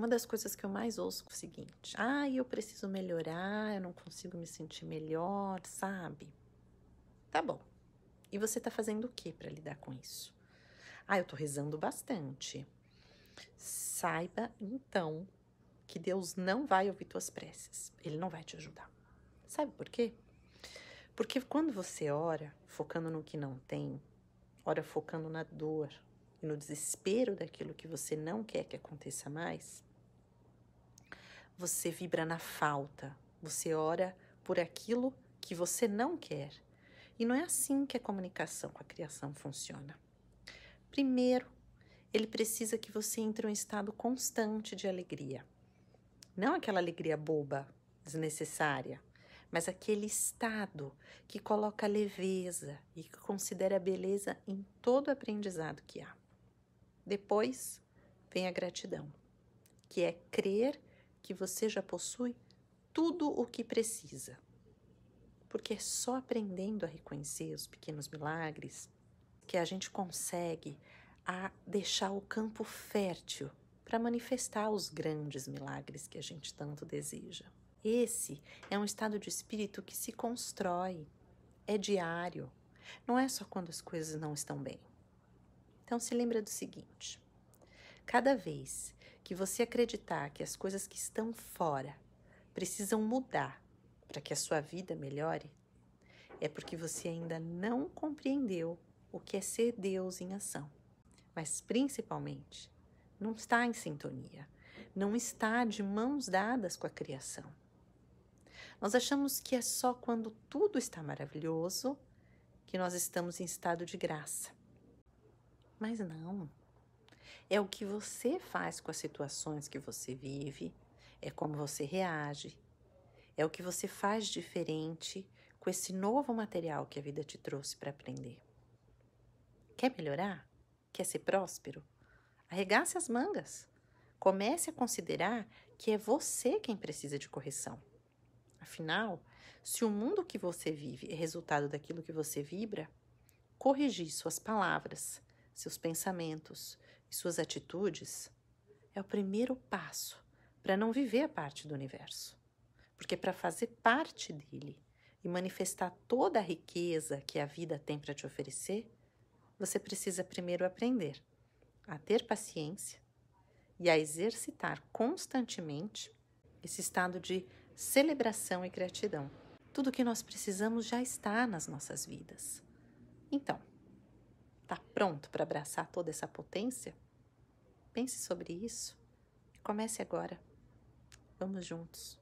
Uma das coisas que eu mais ouço é o seguinte: ah, eu preciso melhorar, eu não consigo me sentir melhor, sabe? Tá bom. E você tá fazendo o que para lidar com isso? Ah, eu tô rezando bastante. Saiba então que Deus não vai ouvir tuas preces. Ele não vai te ajudar. Sabe por quê? Porque quando você ora focando no que não tem, ora focando na dor e no desespero daquilo que você não quer que aconteça mais, você vibra na falta, você ora por aquilo que você não quer. E não é assim que a comunicação com a criação funciona. Primeiro, ele precisa que você entre em um estado constante de alegria. Não aquela alegria boba, desnecessária, mas aquele estado que coloca leveza e que considera beleza em todo aprendizado que há. Depois vem a gratidão, que é crer que você já possui tudo o que precisa. Porque é só aprendendo a reconhecer os pequenos milagres que a gente consegue a deixar o campo fértil para manifestar os grandes milagres que a gente tanto deseja. Esse é um estado de espírito que se constrói, é diário, não é só quando as coisas não estão bem. Então se lembra do seguinte: Cada vez que você acreditar que as coisas que estão fora precisam mudar para que a sua vida melhore, é porque você ainda não compreendeu o que é ser Deus em ação. Mas principalmente, não está em sintonia, não está de mãos dadas com a criação. Nós achamos que é só quando tudo está maravilhoso que nós estamos em estado de graça. Mas não. É o que você faz com as situações que você vive, é como você reage, é o que você faz diferente com esse novo material que a vida te trouxe para aprender. Quer melhorar? Quer ser próspero? Arregace as mangas. Comece a considerar que é você quem precisa de correção. Afinal, se o mundo que você vive é resultado daquilo que você vibra, corrigir suas palavras, seus pensamentos, e suas atitudes é o primeiro passo para não viver a parte do universo. Porque para fazer parte dele e manifestar toda a riqueza que a vida tem para te oferecer, você precisa primeiro aprender a ter paciência e a exercitar constantemente esse estado de celebração e gratidão. Tudo que nós precisamos já está nas nossas vidas. Então, pronto para abraçar toda essa potência? Pense sobre isso e comece agora. Vamos juntos.